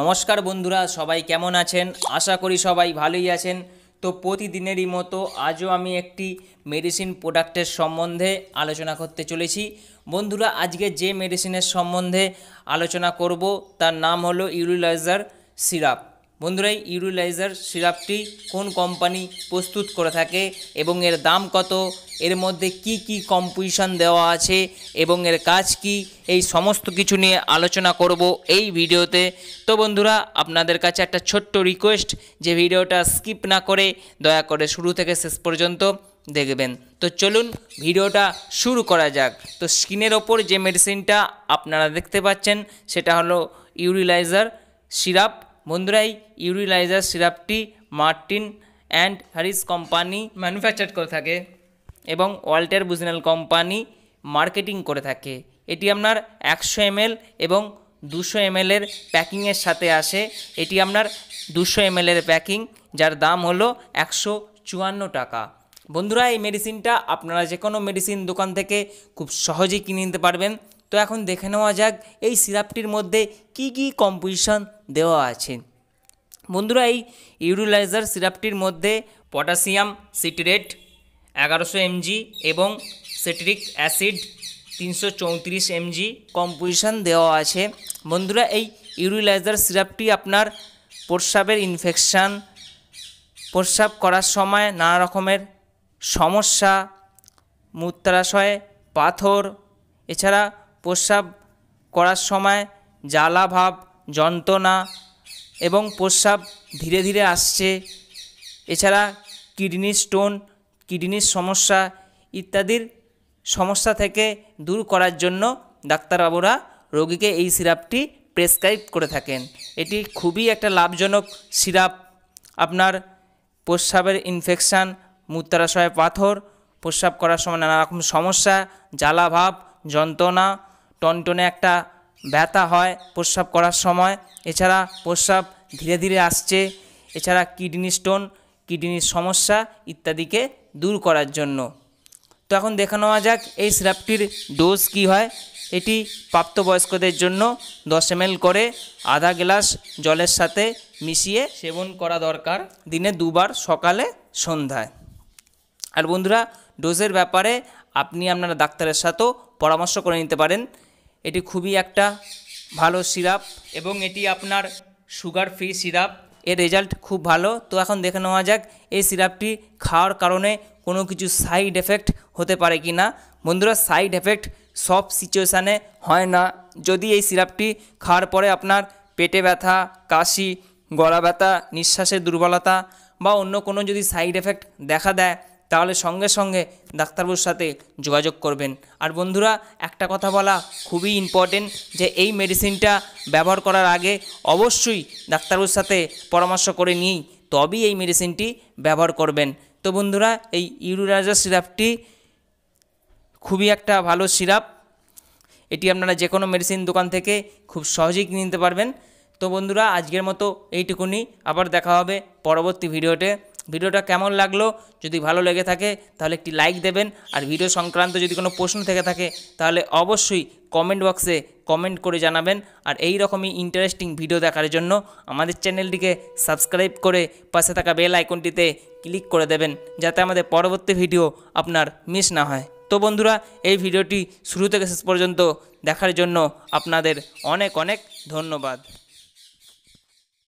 নমস্কার বন্ধুরা সবাই কেমন আছেন আশা করি সবাই ভালোই আছেন তো প্রতিদিনেরই মতো আজও আমি একটি মেডিসিন প্রোডাক্টের সম্বন্ধে আলোচনা করতে চলেছি বন্ধুরা আজকে যে মেডিসিনের সম্বন্ধে আলোচনা করব তার নাম হলো ইউরিলাইজার সিরাপ বন্ধুরা ইউরিলাইজার সিরাপটি কোন কোম্পানি প্রস্তুত করে থাকে এবং এর দাম কত এর মধ্যে কি কি কম্পোজিশন দেওয়া আছে এবং এর কাজ কি এই সমস্ত কিছু নিয়ে আলোচনা করব এই ভিডিওতে তো বন্ধুরা আপনাদের কাছে একটা ছোট্ট রিকোয়েস্ট যে ভিডিওটা স্কিপ না করে দয়া করে শুরু থেকে শেষ পর্যন্ত দেখবেন তো চলুন ভিডিওটা শুরু করা যাক তো স্কিনের ওপর যে মেডিসিনটা আপনারা দেখতে পাচ্ছেন সেটা হলো ইউরিলাইজার সিরাপ বন্ধুরা এই ইউরিলাইজার সিরাপটি Martin and Harris company manufacture করে থাকে এবং ওয়াল্টার বুজনাল কোম্পানি মার্কেটিং করে থাকে এটি আপনার একশো এমএল এবং দুশো এমএলের প্যাকিংয়ের সাথে আসে এটি আপনার দুশো এমএলের প্যাকিং যার দাম হলো একশো চুয়ান্ন টাকা বন্ধুরা এই মেডিসিনটা আপনারা যে কোনো মেডিসিন দোকান থেকে খুব সহজেই কিনে নিতে পারবেন তো এখন দেখে নেওয়া যাক এই সিরাপটির মধ্যে কি কি কম্পোজিশন দেওয়া আছে বন্ধুরা এই ইউরিলাইজার সিরাপটির মধ্যে পটাশিয়াম সিটরেট এগারোশো এমজি এবং সেট্রিক অ্যাসিড তিনশো চৌত্রিশ এমজি কম্পোজিশন দেওয়া আছে বন্ধুরা এই ইউরিলাইজার সিরাপটি আপনার প্রস্রাবের ইনফেকশান প্রস্রাব করার সময় নানা রকমের সমস্যা মূত্রাশয়ে পাথর এছাড়া প্রস্রাব করার সময় জ্বালাভাব যন্ত্রণা এবং প্রস্রাব ধীরে ধীরে আসছে এছাড়া কিডনি স্টোন কিডনির সমস্যা ইত্যাদির সমস্যা থেকে দূর করার জন্য ডাক্তারবাবুরা রোগীকে এই সিরাপটি প্রেসক্রাইব করে থাকেন এটি খুবই একটা লাভজনক সিরাপ আপনার প্রস্রাবের ইনফেকশান মূত্রাশয়ে পাথর প্রস্রাব করার সময় নানা রকম সমস্যা জ্বালাভাব যন্ত্রণা টনটনে একটা ব্যথা হয় প্রস্রাব করার সময় এছাড়া প্রস্রাব ধীরে ধীরে আসছে এছাড়া কিডনি স্টোন কিডনির সমস্যা ইত্যাদিকে দূর করার জন্য তো এখন দেখে নেওয়া যাক এই স্রাবটির ডোজ কি হয় এটি প্রাপ্তবয়স্কদের জন্য দশ এম করে আধা গ্লাস জলের সাথে মিশিয়ে সেবন করা দরকার দিনে দুবার সকালে সন্ধ্যায় আর বন্ধুরা ডোজের ব্যাপারে আপনি আপনার ডাক্তারের সাথেও পরামর্শ করে নিতে পারেন এটি খুবই একটা ভালো সিরাপ এবং এটি আপনার সুগার ফ্রি সিরাপ এর রেজাল্ট খুব ভালো তো এখন দেখে নেওয়া যাক এই সিরাপটি খাওয়ার কারণে কোনো কিছু সাইড এফেক্ট হতে পারে কি না বন্ধুরা সাইড এফেক্ট সব সিচুয়েশানে হয় না যদি এই সিরাপটি খাওয়ার পরে আপনার পেটে ব্যথা কাশি গলা ব্যথা নিঃশ্বাসের দুর্বলতা বা অন্য কোনো যদি সাইড এফেক্ট দেখা দেয় তাহলে সঙ্গে সঙ্গে ডাক্তারবাবুর সাথে যোগাযোগ করবেন আর বন্ধুরা একটা কথা বলা খুবই ইম্পর্টেন্ট যে এই মেডিসিনটা ব্যবহার করার আগে অবশ্যই ডাক্তারবাবুর সাথে পরামর্শ করে নিয়েই তবেই এই মেডিসিনটি ব্যবহার করবেন তো বন্ধুরা এই ইউরিরাজা সিরাপটি খুবই একটা ভালো সিরাপ এটি আপনারা যে কোনো মেডিসিন দোকান থেকে খুব সহজেই কিনে নিতে পারবেন তো বন্ধুরা আজকের মতো এইটুকুনি আবার দেখা হবে পরবর্তী ভিডিওতে ভিডিওটা কেমন লাগলো যদি ভালো লেগে থাকে তাহলে একটি লাইক দেবেন আর ভিডিও সংক্রান্ত যদি কোনো প্রশ্ন থেকে থাকে তাহলে অবশ্যই কমেন্ট বক্সে কমেন্ট করে জানাবেন আর এই রকমই ইন্টারেস্টিং ভিডিও দেখার জন্য আমাদের চ্যানেলটিকে সাবস্ক্রাইব করে পাশে থাকা বেল আইকনটিতে ক্লিক করে দেবেন যাতে আমাদের পরবর্তী ভিডিও আপনার মিস না হয় তো বন্ধুরা এই ভিডিওটি শুরু থেকে শেষ পর্যন্ত দেখার জন্য আপনাদের অনেক অনেক ধন্যবাদ